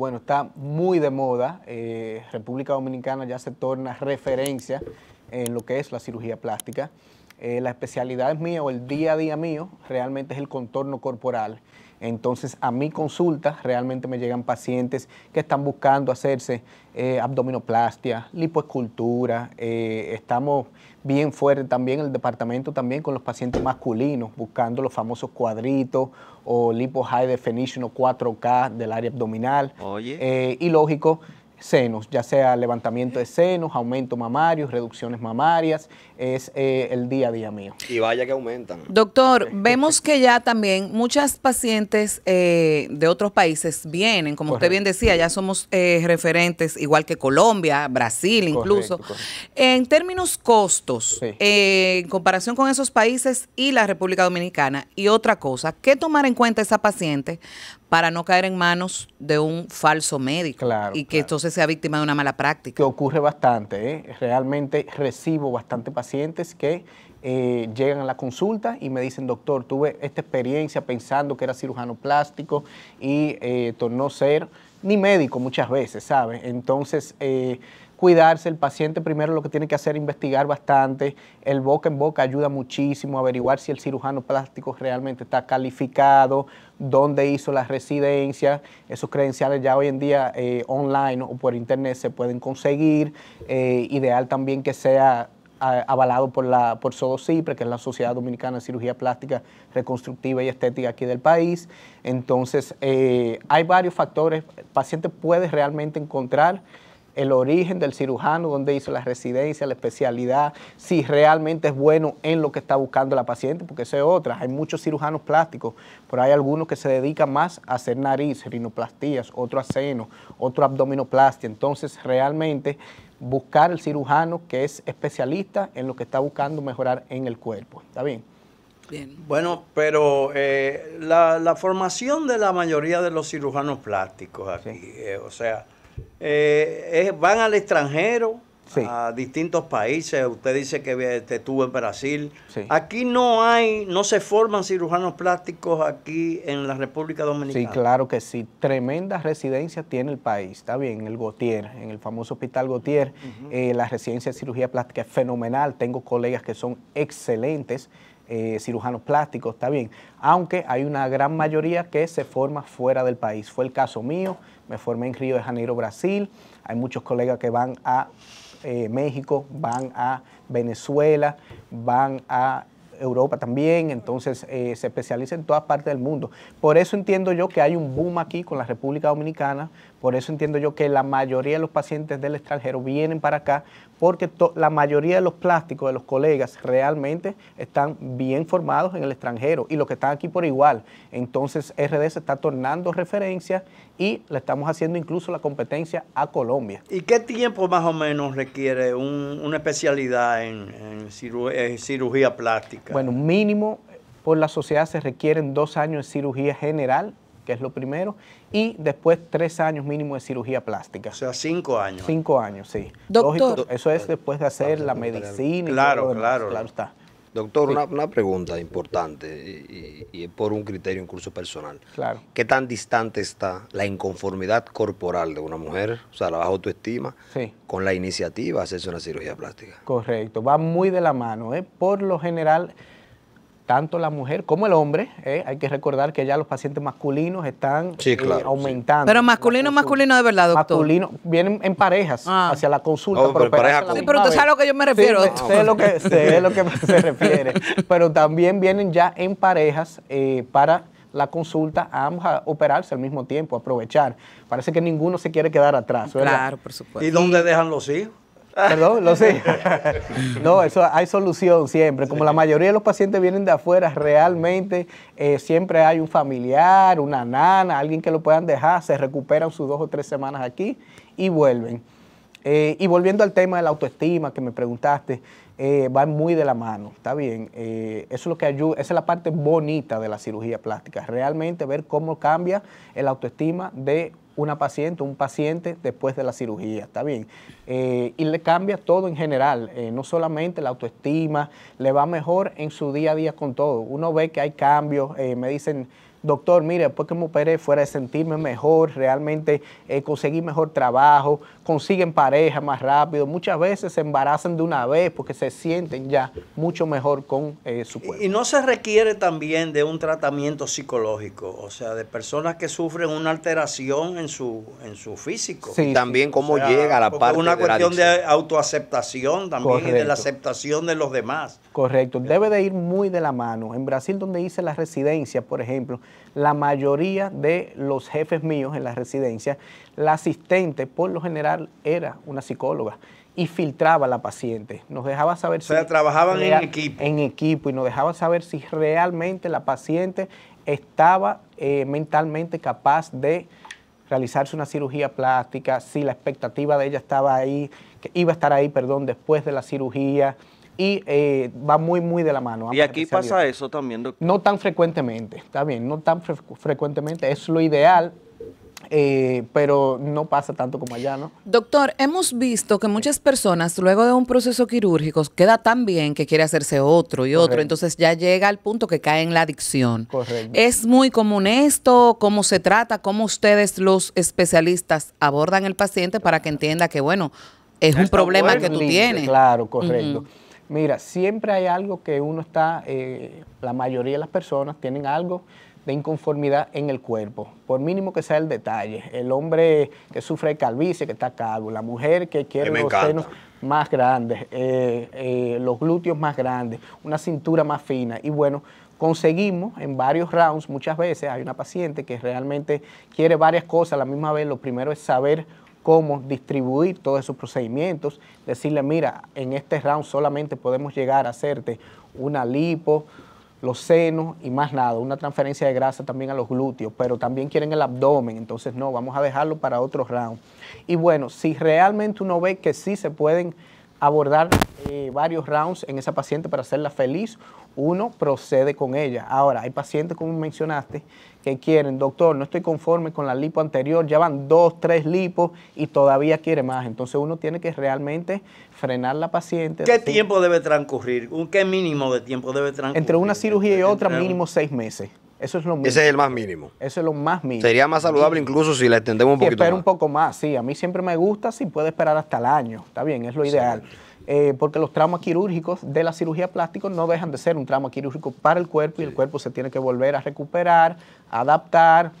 bueno, está muy de moda. Eh, República Dominicana ya se torna referencia en lo que es la cirugía plástica. Eh, la especialidad mía o el día a día mío realmente es el contorno corporal. Entonces, a mi consulta realmente me llegan pacientes que están buscando hacerse eh, abdominoplastia, lipoescultura. Eh, estamos bien fuerte también en el departamento también con los pacientes masculinos, buscando los famosos cuadritos o lipo high definition o 4K del área abdominal. Oye. Eh, y lógico, senos, ya sea levantamiento de senos, aumento mamario, reducciones mamarias, es eh, el día a día mío. Y vaya que aumentan. Doctor, vemos que ya también muchas pacientes eh, de otros países vienen, como usted bien decía, ya somos eh, referentes, igual que Colombia, Brasil incluso. En términos costos, en comparación con esos países y la República Dominicana, y otra cosa, ¿qué tomar en cuenta esa paciente para no caer en manos de un falso médico y que entonces sea víctima de una mala práctica. Que ocurre bastante, ¿eh? realmente recibo bastante pacientes que eh, llegan a la consulta y me dicen, doctor, tuve esta experiencia pensando que era cirujano plástico y eh, tornó ser ni médico muchas veces, ¿sabes? Entonces, eh, cuidarse, el paciente primero lo que tiene que hacer es investigar bastante, el boca en boca ayuda muchísimo a averiguar si el cirujano plástico realmente está calificado, dónde hizo la residencia. esos credenciales ya hoy en día eh, online o por internet se pueden conseguir, eh, ideal también que sea avalado por la por SODOCIPRE, que es la Sociedad Dominicana de Cirugía Plástica Reconstructiva y Estética aquí del país. Entonces, eh, hay varios factores. El paciente puede realmente encontrar el origen del cirujano, dónde hizo la residencia, la especialidad, si realmente es bueno en lo que está buscando la paciente, porque eso es otra. Hay muchos cirujanos plásticos, pero hay algunos que se dedican más a hacer nariz, rinoplastías, otro a seno, otro abdominoplastia. Entonces, realmente buscar el cirujano que es especialista en lo que está buscando mejorar en el cuerpo. ¿Está bien? Bien. Bueno, pero eh, la, formación de la mayoría de los cirujanos plásticos aquí, eh, o sea, eh, van al extranjero, a distintos países. Usted dice que este, estuvo en Brasil. Aquí no hay, no se forman cirujanos plásticos aquí en la República Dominicana. Sí, claro que sí. Tremenda residencia tiene el país. Está bien, el Gautier, en el famoso Hospital Gautier, eh, la residencia de cirugía plástica es fenomenal. Tengo colegas que son excelentes eh, cirujanos plásticos, está bien, aunque hay una gran mayoría que se forma fuera del país. Fue el caso mío, me formé en Río de Janeiro, Brasil, hay muchos colegas que van a eh, México, van a Venezuela, van a Europa también, entonces eh, se especializa en todas partes del mundo. Por eso entiendo yo que hay un boom aquí con la República Dominicana, por eso entiendo yo que la mayoría de los pacientes del extranjero vienen para acá, porque la mayoría de los plásticos de los colegas realmente están bien formados en el extranjero y los que están aquí por igual. Entonces RD se está tornando referencia y le estamos haciendo incluso la competencia a Colombia. ¿Y qué tiempo más o menos requiere una especialidad en, eh, cirugía plástica? Bueno, mínimo por la sociedad se requieren dos años de cirugía general que es lo primero, y después tres años mínimo de cirugía plástica. O sea, cinco años. Cinco años, sí. Doctor. eso es después de hacer la medicina. claro, claro. está. Doctor, una, pregunta importante y, por un criterio incluso personal. Claro. ¿Qué tan distante está la inconformidad corporal de una mujer, o sea, la baja autoestima, con la iniciativa de hacerse una cirugía plástica? Correcto, va muy de la mano. ¿eh? Por lo general, tanto la mujer como el hombre, eh, hay que recordar que ya los pacientes masculinos están eh, aumentando. Pero masculino, masculino de verdad, doctor. Masculino, vienen en parejas ah. hacia la consulta. Oh, pero Sí, pero tú sabes a lo que yo me refiero. sé, lo que, se refiere. Pero también vienen ya en parejas eh, para la consulta, ambos a operarse al mismo tiempo, aprovechar. Parece que ninguno se quiere quedar atrás. Claro, por supuesto. ¿Y dónde dejan los hijos? Perdón, lo sé. No, eso hay solución siempre. Como la mayoría de los pacientes vienen de afuera, realmente eh, siempre hay un familiar, una nana, alguien que lo puedan dejar, se recuperan sus dos o tres semanas aquí y vuelven. Eh, y volviendo al tema de la autoestima que me preguntaste, eh, va muy de la mano, está bien. eso es lo que ayuda, esa es la parte bonita de la cirugía plástica, realmente ver cómo cambia el autoestima de una paciente, un paciente después de la cirugía, ¿está bien? Eh, y le cambia todo en general, eh, no solamente la autoestima, le va mejor en su día a día con todo. Uno ve que hay cambios, eh, me dicen doctor, mire, después que me operé, fuera de sentirme mejor, realmente conseguir eh, conseguí mejor trabajo, consiguen pareja más rápido. Muchas veces se embarazan de una vez porque se sienten ya mucho mejor con eh, su cuerpo. Y no se requiere también de un tratamiento psicológico, o sea, de personas que sufren una alteración en su, en su físico. Sí, y también cómo llega a la parte una cuestión de autoaceptación también y de la aceptación de los demás. Correcto, debe de ir muy de la mano. En Brasil, donde hice la residencia, por ejemplo, la mayoría de los jefes míos en la residencia, la asistente por lo general era una psicóloga y filtraba a la paciente. Nos dejaba saber o sea, trabajaban en equipo. En equipo y nos dejaba saber si realmente la paciente estaba eh, mentalmente capaz de realizarse una cirugía plástica, si la expectativa de ella estaba ahí, que iba a estar ahí, perdón, después de la cirugía, y eh, va muy, muy de la mano. Y ¿ah? aquí pasa eso también, doctor. No tan frecuentemente, está bien, no tan frecuentemente, es lo ideal. Eh, pero no pasa tanto como allá, ¿no? Doctor, hemos visto que muchas personas luego de un proceso quirúrgico queda tan bien que quiere hacerse otro y otro, entonces ya llega al punto que cae en la adicción. Correcto. ¿Es muy común esto? ¿Cómo se trata? ¿Cómo ustedes los especialistas abordan el paciente para que entienda que, bueno, es un problema que tú tienes. Claro, correcto. Mira, siempre hay algo que uno está, eh, la mayoría de las personas tienen algo de inconformidad en el cuerpo, por mínimo que sea el detalle. El hombre que sufre calvicie, que está calvo, la mujer que quiere los senos más grandes, eh, eh, los glúteos más grandes, una cintura más fina. Y bueno, conseguimos en varios rounds, muchas veces hay una paciente que realmente quiere varias cosas, a la misma vez lo primero es saber cómo distribuir todos esos procedimientos, decirle, mira, en este round solamente podemos llegar a hacerte una lipo, los senos y más nada, una transferencia de grasa también a los glúteos, pero también quieren el abdomen, entonces no, vamos a dejarlo para otro round. Y bueno, si realmente uno ve que sí se pueden abordar eh, varios rounds en esa paciente para hacerla feliz. Uno procede con ella. Ahora, hay pacientes, como mencionaste, que quieren, doctor, no estoy conforme con la lipo anterior, ya van dos, tres lipos y todavía quiere más. Entonces uno tiene que realmente frenar la paciente. ¿Qué tiempo debe transcurrir? ¿Qué mínimo de tiempo debe transcurrir? Entre una cirugía y otra, mínimo seis meses. Eso es lo mínimo. Ese es el más mínimo. Eso es lo más mínimo. Sería más saludable incluso si la extendemos un y Espera un poco más, sí. A mí siempre me gusta si puede esperar hasta el año. Está bien, es lo ideal. Eh, porque los traumas quirúrgicos de la cirugía plástica no dejan de ser un trauma quirúrgico para el cuerpo y el cuerpo se tiene que volver a recuperar, adaptar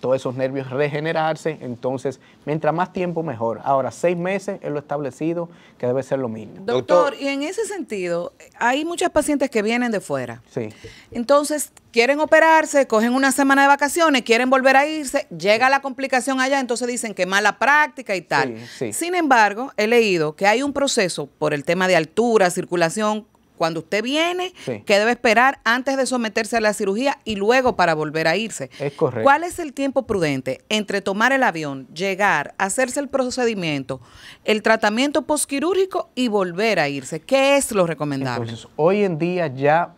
todos esos nervios regenerarse, entonces mientras más tiempo mejor. Ahora, seis meses es lo establecido, que debe ser lo mínimo. Doctor, y en ese sentido, hay muchas pacientes que vienen de fuera. Sí. Entonces, quieren operarse, cogen una semana de vacaciones, quieren volver a irse, llega la complicación allá, entonces dicen que mala práctica y tal. sí. Sin embargo, he leído que hay un proceso por el tema de altura, circulación, cuando usted viene, que debe esperar antes de someterse a la cirugía y luego para volver a irse. Es correcto. ¿Cuál es el tiempo prudente entre tomar el avión, llegar, hacerse el procedimiento, el tratamiento posquirúrgico y volver a irse? ¿Qué es lo recomendable? hoy en día ya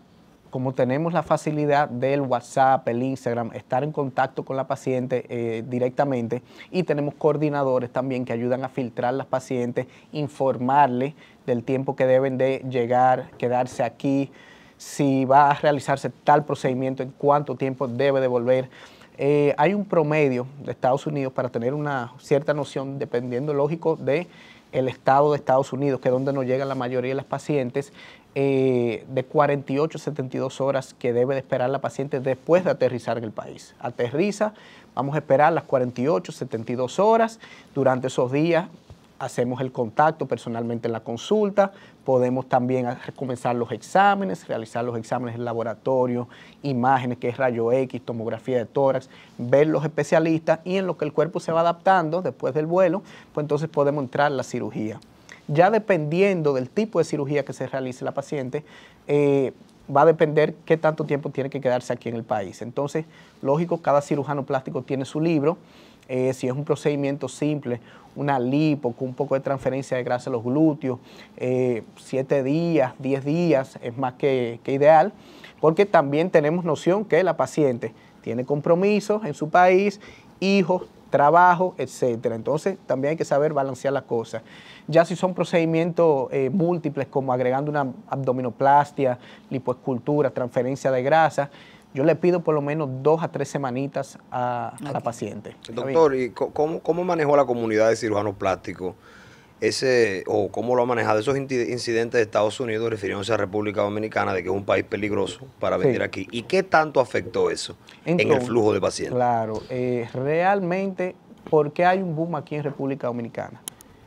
como tenemos la facilidad del WhatsApp, el Instagram, estar en contacto con la paciente eh, directamente y tenemos coordinadores también que ayudan a filtrar las pacientes, informarle del tiempo que deben de llegar, quedarse aquí, si va a realizarse tal procedimiento, en cuánto tiempo debe de volver. Eh, hay un promedio de Estados Unidos para tener una cierta noción, dependiendo lógico de el estado de Estados Unidos, que es donde nos llegan la mayoría de las pacientes, eh, de 48 a 72 horas que debe de esperar la paciente después de aterrizar en el país. Aterriza, vamos a esperar las 48, 72 horas. Durante esos días hacemos el contacto personalmente en la consulta, podemos también comenzar los exámenes, realizar los exámenes en laboratorio, imágenes que es rayo X, tomografía de tórax, ver los especialistas y en lo que el cuerpo se va adaptando después del vuelo, pues entonces podemos entrar a la cirugía. Ya dependiendo del tipo de cirugía que se realice la paciente, eh, va a depender qué tanto tiempo tiene que quedarse aquí en el país. Entonces, lógico, cada cirujano plástico tiene su libro. Eh, si es un procedimiento simple, una lipo con un poco de transferencia de grasa a los glúteos, eh, siete días, diez días es más que, que ideal, porque también tenemos noción que la paciente tiene compromisos en su país, hijos, trabajo, etcétera. Entonces también hay que saber balancear las cosas. Ya si son procedimientos eh, múltiples como agregando una abdominoplastia, lipoescultura, transferencia de grasa, yo le pido por lo menos dos a tres semanitas a, la paciente. Doctor, ¿y cómo, cómo manejó la comunidad de cirujanos plásticos? ese o cómo lo ha manejado esos incidentes de Estados Unidos refiriéndose a República Dominicana de que es un país peligroso para venir aquí y qué tanto afectó eso en el flujo de pacientes. Claro, eh, realmente, ¿por qué hay un boom aquí en República Dominicana?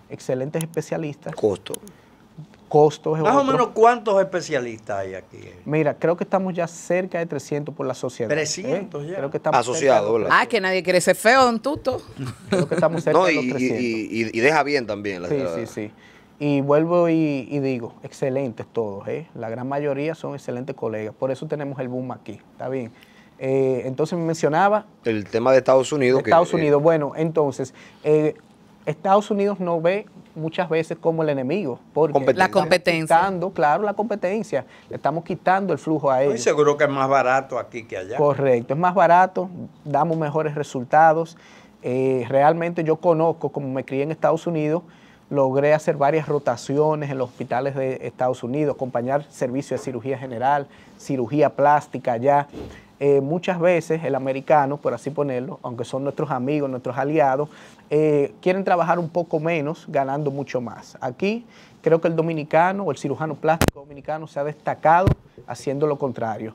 Excelentes especialistas. Costo costos. Más o menos cuántos especialistas hay aquí. Mira, creo que estamos ya cerca de 300 por la sociedad. 300 ¿eh? ya. Creo que estamos Asociado, Ah, que nadie quiere ser feo don tuto. Creo que estamos cerca de los 300. Y, deja bien también. La sí, sí, sí. Y vuelvo y, digo, excelentes todos, ¿eh? La gran mayoría son excelentes colegas. Por eso tenemos el boom aquí, ¿está bien? Eh, entonces me mencionaba... El tema de Estados Unidos. Estados eh, Unidos, bueno, entonces, eh, Estados Unidos no ve muchas veces como el enemigo. Porque la competencia. Quitando, claro, la competencia. Le estamos quitando el flujo a ellos. Y seguro que es más barato aquí que allá. Correcto, es más barato, damos mejores resultados. Eh, realmente yo conozco, como me crié en Estados Unidos, logré hacer varias rotaciones en los hospitales de Estados Unidos, acompañar servicios de cirugía general, cirugía plástica allá. Eh, muchas veces el americano, por así ponerlo, aunque son nuestros amigos, nuestros aliados, eh, quieren trabajar un poco menos ganando mucho más. Aquí creo que el dominicano o el cirujano plástico dominicano se ha destacado haciendo lo contrario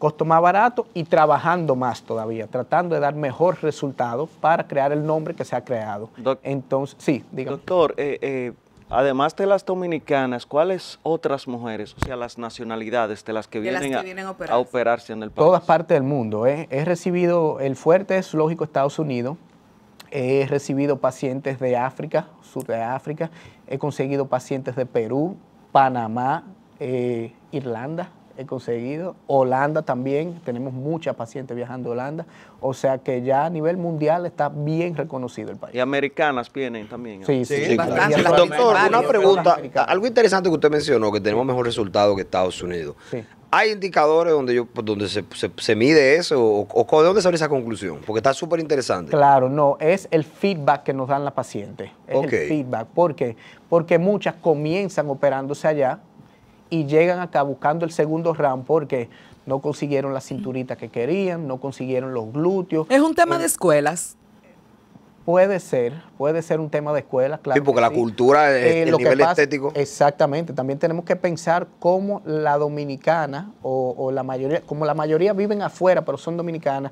costo más barato y trabajando más todavía, tratando de dar mejor resultados para crear el nombre que se ha creado. Entonces, sí, dígame. Doctor, eh, eh Además de las dominicanas, ¿cuáles otras mujeres, o sea, las nacionalidades de las que vienen, a, operarse. en el país? Todas partes del mundo. ¿eh? He recibido, el fuerte es lógico Estados Unidos, he recibido pacientes de África, sur de África, he conseguido pacientes de Perú, Panamá, eh, Irlanda, he conseguido. Holanda también, tenemos muchas pacientes viajando a Holanda. O sea que ya a nivel mundial está bien reconocido el país. Y americanas vienen también. Sí, sí, sí Doctor, una pregunta. Algo interesante que usted mencionó, que tenemos mejor resultado que Estados Unidos. ¿Hay indicadores donde yo donde se, mide eso o, de dónde sale esa conclusión? Porque está súper interesante. Claro, no, es el feedback que nos dan las pacientes. Es el feedback. ¿Por qué? Porque muchas comienzan operándose allá, y llegan acá buscando el segundo round porque no consiguieron la cinturita que querían, no consiguieron los glúteos. Es un tema eh, de escuelas. Puede ser, puede ser un tema de escuelas, claro. Sí, porque la cultura, es eh, eh, el lo nivel que estético. Exactamente, también tenemos que pensar cómo la dominicana o, la mayoría, como la mayoría viven afuera pero son dominicanas,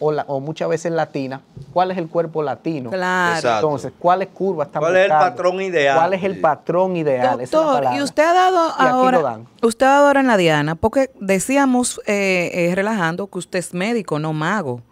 o, muchas veces latina, ¿cuál es el cuerpo latino? Claro. Entonces, cuál es curva ¿Cuál ¿Cuál es el patrón ideal? ¿Cuál es el patrón ideal? Doctor, y usted ha dado ahora, usted ha dado ahora en la Diana, porque decíamos eh, eh, relajando que usted es médico, no mago.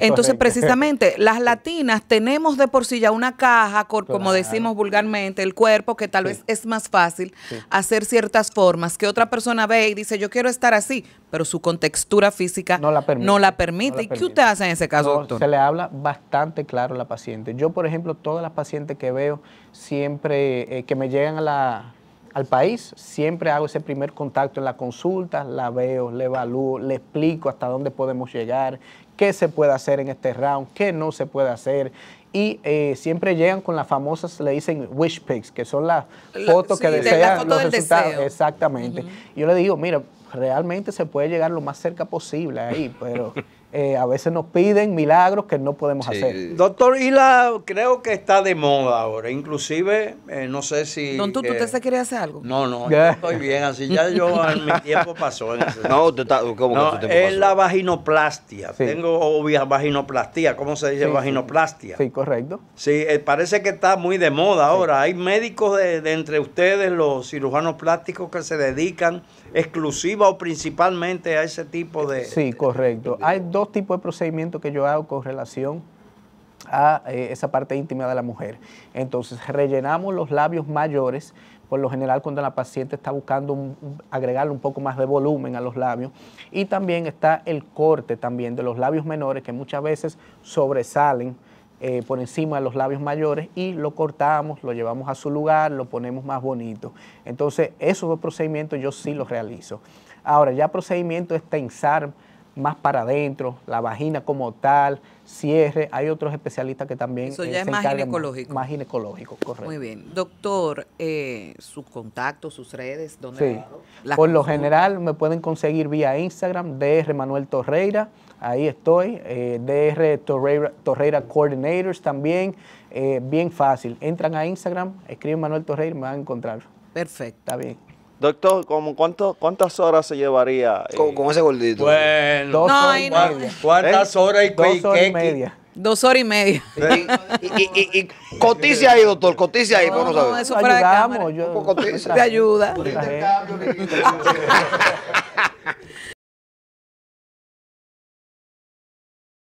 Entonces, precisamente, las latinas tenemos de por sí ya una caja, como decimos vulgarmente, el cuerpo, que tal vez es más fácil hacer ciertas formas que otra persona ve y dice, yo quiero estar así, pero su contextura física no la permite. ¿Y qué usted hace en ese caso, doctor? Se le habla bastante claro a la paciente. Yo, por ejemplo, todas las pacientes que veo siempre eh, que me llegan al país, siempre hago ese primer contacto en la consulta, la veo, le evalúo, le explico hasta dónde podemos llegar, qué se puede hacer en este round, qué no se puede hacer. Y eh, siempre llegan con las famosas, le dicen wish pics, que son las fotos que desean los resultados. Exactamente. Yo le digo, mira, realmente se puede llegar lo más cerca posible ahí, pero Eh, a veces nos piden milagros que no podemos hacer. Doctor la, creo que está de moda ahora. Inclusive, eh, no sé si... Don, ¿tú, ¿tú eh, quiere hacer algo? No, no, yo estoy bien. Así ya yo, mi tiempo pasó. no, tú estás, ¿cómo que Es la vaginoplastia. Tengo obvia vaginoplastia. ¿Cómo se dice vaginoplastia? Sí, correcto. Sí, parece que está muy de moda ahora. Hay médicos de entre ustedes, los cirujanos plásticos que se dedican exclusiva o principalmente a ese tipo de... Sí, correcto. Hay dos tipo tipos de procedimientos que yo hago con relación a eh, esa parte íntima de la mujer. Entonces, rellenamos los labios mayores, por lo general cuando la paciente está buscando agregarle un poco más de volumen a los labios. Y también está el corte también de los labios menores, que muchas veces sobresalen eh, por encima de los labios mayores y lo cortamos, lo llevamos a su lugar, lo ponemos más bonito. Entonces, esos dos procedimientos yo sí los realizo. Ahora, ya procedimiento es tensar más para adentro, la vagina como tal, cierre. Hay otros especialistas que también. Eso eh, ya es más ginecológico. Más, ginecológico, correcto. Muy bien. Doctor, eh, sus contactos, sus redes, donde sí. Por lo general me pueden conseguir vía Instagram, DR Manuel Torreira. Ahí estoy, eh, DR Torreira, Torreira Coordinators también, eh, bien fácil. Entran a Instagram, escriben Manuel Torreira y me van a encontrar. Perfecto. Está bien. Doctor, cuánto, ¿cuántas horas se llevaría? Con, eh? ese gordito. Bueno, Dos horas y media. ¿cuántas ¿Eh? horas y Dos horas y media. Dos horas y media. Y, y, ahí, doctor, ¿Cotiza ahí, por no, no, eso para de cámara. yo- cotiza. Te ayuda.